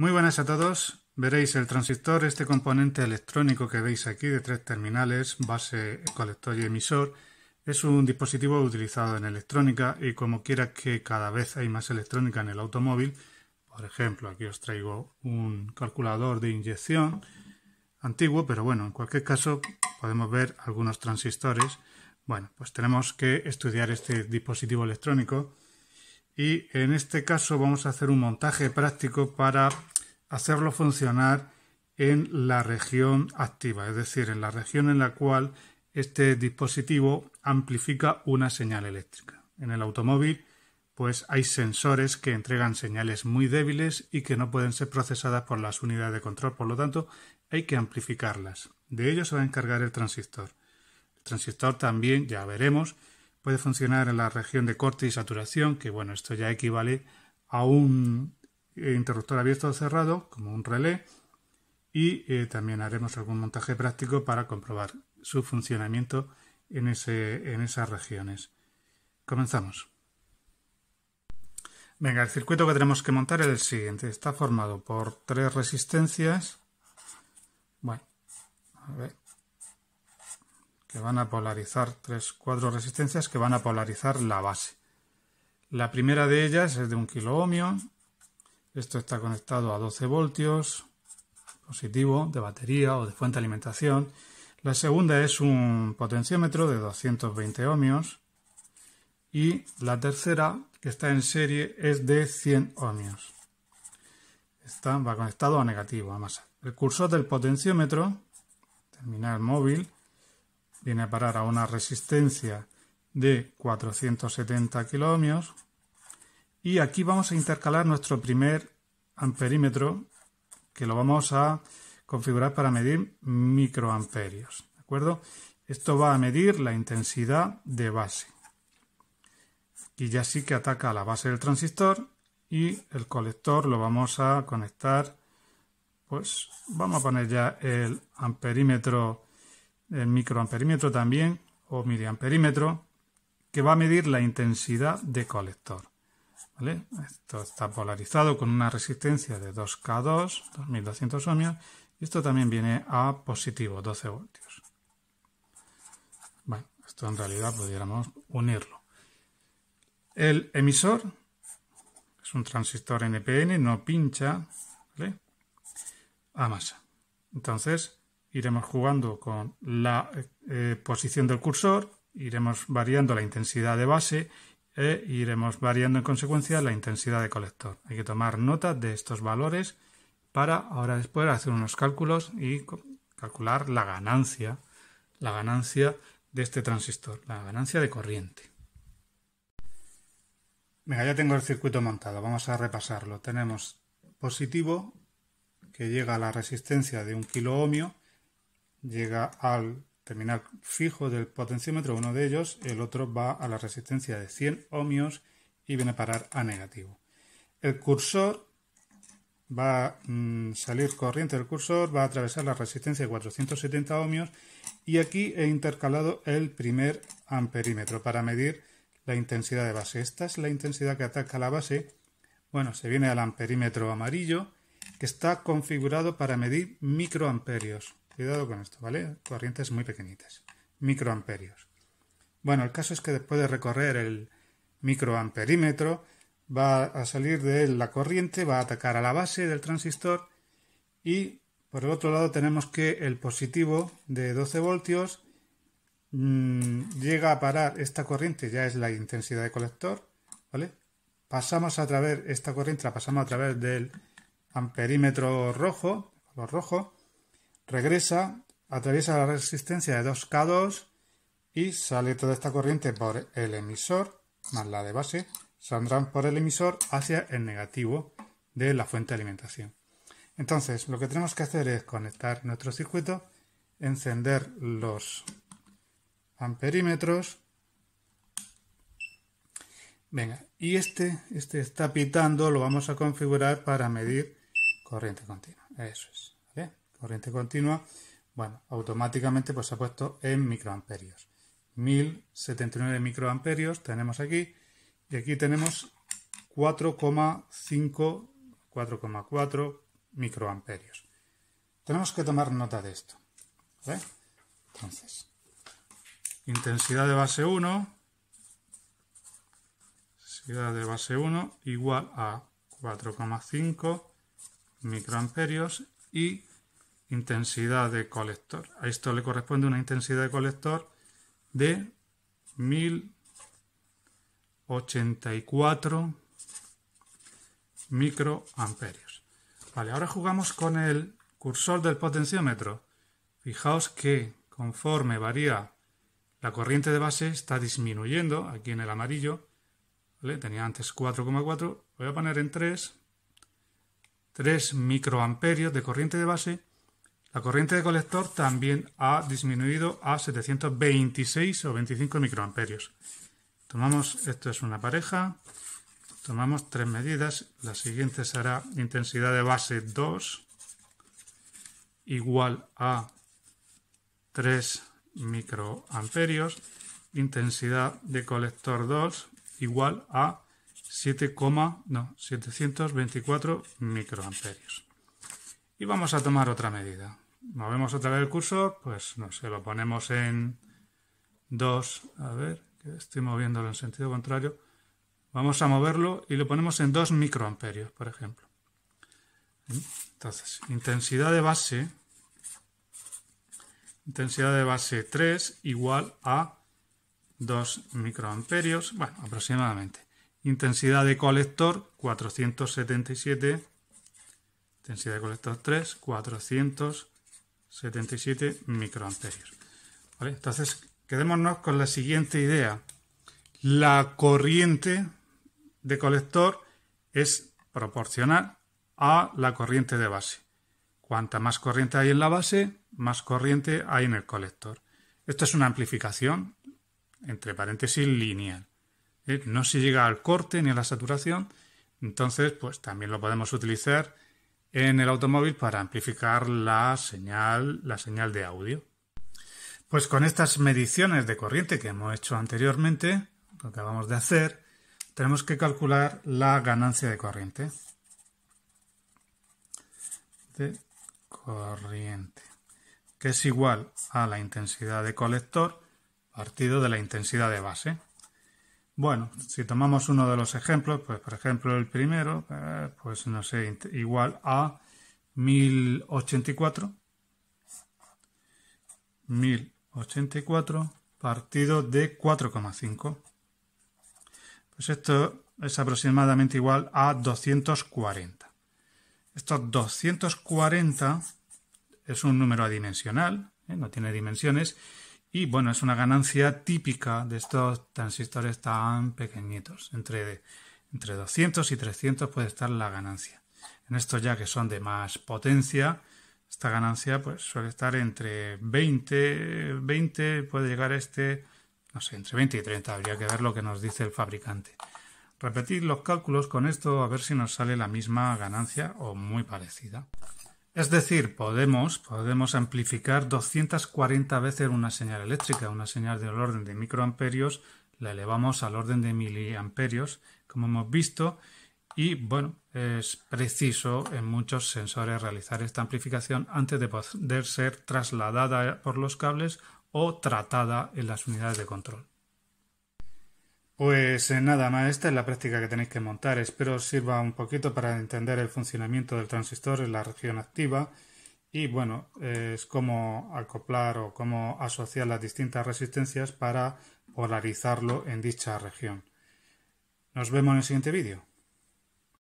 Muy buenas a todos. Veréis el transistor, este componente electrónico que veis aquí de tres terminales, base, colector y emisor, es un dispositivo utilizado en electrónica y como quiera que cada vez hay más electrónica en el automóvil, por ejemplo, aquí os traigo un calculador de inyección antiguo, pero bueno, en cualquier caso podemos ver algunos transistores. Bueno, pues tenemos que estudiar este dispositivo electrónico y en este caso vamos a hacer un montaje práctico para hacerlo funcionar en la región activa, es decir, en la región en la cual este dispositivo amplifica una señal eléctrica. En el automóvil pues hay sensores que entregan señales muy débiles y que no pueden ser procesadas por las unidades de control, por lo tanto hay que amplificarlas. De ello se va a encargar el transistor. El transistor también, ya veremos, puede funcionar en la región de corte y saturación, que bueno, esto ya equivale a un eh, interruptor abierto o cerrado, como un relé, y eh, también haremos algún montaje práctico para comprobar su funcionamiento en, en esas regiones. Comenzamos. Venga, el circuito que tenemos que montar es el siguiente. Está formado por tres resistencias. Bueno, a ver, van a polarizar tres, cuatro resistencias que van a polarizar la base. La primera de ellas es de un kilo ohmio. Esto está conectado a 12 voltios positivo de batería o de fuente de alimentación. La segunda es un potenciómetro de 220 ohmios. Y la tercera, que está en serie, es de 100 ohmios. Está, va conectado a negativo, a masa. El cursor del potenciómetro, terminal móvil, viene a parar a una resistencia de 470 kiloohmios y aquí vamos a intercalar nuestro primer amperímetro que lo vamos a configurar para medir microamperios, ¿de acuerdo? Esto va a medir la intensidad de base. Y ya sí que ataca a la base del transistor y el colector lo vamos a conectar, pues vamos a poner ya el amperímetro el microamperímetro también, o miliamperímetro, que va a medir la intensidad de colector. ¿Vale? Esto está polarizado con una resistencia de 2K2, 2200 ohmios, y esto también viene a positivo, 12 voltios. Bueno, esto en realidad pudiéramos unirlo. El emisor es un transistor NPN, no pincha a masa. Entonces, iremos jugando con la eh, posición del cursor, iremos variando la intensidad de base e iremos variando en consecuencia la intensidad de colector. Hay que tomar nota de estos valores para ahora después hacer unos cálculos y calcular la ganancia, la ganancia de este transistor, la ganancia de corriente. Venga, ya tengo el circuito montado, vamos a repasarlo. Tenemos positivo que llega a la resistencia de un kilo ohmio llega al terminal fijo del potenciómetro, uno de ellos, el otro va a la resistencia de 100 ohmios y viene a parar a negativo. El cursor va a mm, salir corriente del cursor, va a atravesar la resistencia de 470 ohmios y aquí he intercalado el primer amperímetro para medir la intensidad de base. Esta es la intensidad que ataca la base. Bueno, se viene al amperímetro amarillo que está configurado para medir microamperios. Cuidado con esto, ¿vale? Corrientes muy pequeñitas. Microamperios. Bueno, el caso es que después de recorrer el microamperímetro, va a salir de él la corriente, va a atacar a la base del transistor y por el otro lado tenemos que el positivo de 12 voltios mm, llega a parar esta corriente, ya es la intensidad de colector, ¿vale? Pasamos a través, esta corriente la pasamos a través del amperímetro rojo, color rojo, Regresa, atraviesa la resistencia de 2K2 y sale toda esta corriente por el emisor, más la de base, saldrán por el emisor hacia el negativo de la fuente de alimentación. Entonces, lo que tenemos que hacer es conectar nuestro circuito, encender los amperímetros. Venga, y este, este está pitando, lo vamos a configurar para medir corriente continua. Eso es corriente continua, bueno, automáticamente pues se ha puesto en microamperios. 1079 microamperios tenemos aquí y aquí tenemos 4,5, 4,4 microamperios. Tenemos que tomar nota de esto. Entonces, intensidad de base 1, intensidad de base 1 igual a 4,5 microamperios y intensidad de colector. A esto le corresponde una intensidad de colector de 1084 microamperios. Vale, ahora jugamos con el cursor del potenciómetro. Fijaos que conforme varía la corriente de base está disminuyendo, aquí en el amarillo, tenía antes 4,4, voy a poner en 3, 3 microamperios de corriente de base la corriente de colector también ha disminuido a 726 o 25 microamperios. Tomamos, esto es una pareja, tomamos tres medidas, la siguiente será intensidad de base 2 igual a 3 microamperios, intensidad de colector 2 igual a 7, 724 microamperios. Y vamos a tomar otra medida movemos otra vez el cursor, pues no sé, lo ponemos en 2, a ver, que estoy moviéndolo en sentido contrario, vamos a moverlo y lo ponemos en 2 microamperios, por ejemplo. Entonces, intensidad de base, intensidad de base 3 igual a 2 microamperios, bueno, aproximadamente. Intensidad de colector 477, intensidad de colector 3, 477. 77 microamperios. Entonces, quedémonos con la siguiente idea. La corriente de colector es proporcional a la corriente de base. Cuanta más corriente hay en la base, más corriente hay en el colector. Esto es una amplificación, entre paréntesis, lineal. ¿Eh? No se llega al corte ni a la saturación, entonces, pues también lo podemos utilizar en el automóvil para amplificar la señal, la señal de audio. Pues con estas mediciones de corriente que hemos hecho anteriormente, que acabamos de hacer, tenemos que calcular la ganancia de corriente. De corriente, que es igual a la intensidad de colector partido de la intensidad de base. Bueno, si tomamos uno de los ejemplos, pues por ejemplo el primero, eh, pues no sé, igual a 1084. 1084 partido de 4,5. Pues esto es aproximadamente igual a 240. Estos 240 es un número adimensional, ¿eh? no tiene dimensiones, y bueno, es una ganancia típica de estos transistores tan pequeñitos. Entre, entre 200 y 300 puede estar la ganancia. En estos ya que son de más potencia, esta ganancia pues suele estar entre 20, 20 puede llegar este, no sé, entre 20 y 30. Habría que ver lo que nos dice el fabricante. Repetir los cálculos con esto a ver si nos sale la misma ganancia o muy parecida. Es decir, podemos, amplificar 240 veces una señal eléctrica, una señal del orden de microamperios, la elevamos al orden de miliamperios, como hemos visto, y bueno, es preciso en muchos sensores realizar esta amplificación antes de poder ser trasladada por los cables o tratada en las unidades de control. Pues eh, nada más, esta es la práctica que tenéis que montar. Espero os sirva un poquito para entender el funcionamiento del transistor en la región activa y bueno, eh, es cómo acoplar o cómo asociar las distintas resistencias para polarizarlo en dicha región. Nos vemos en el siguiente vídeo.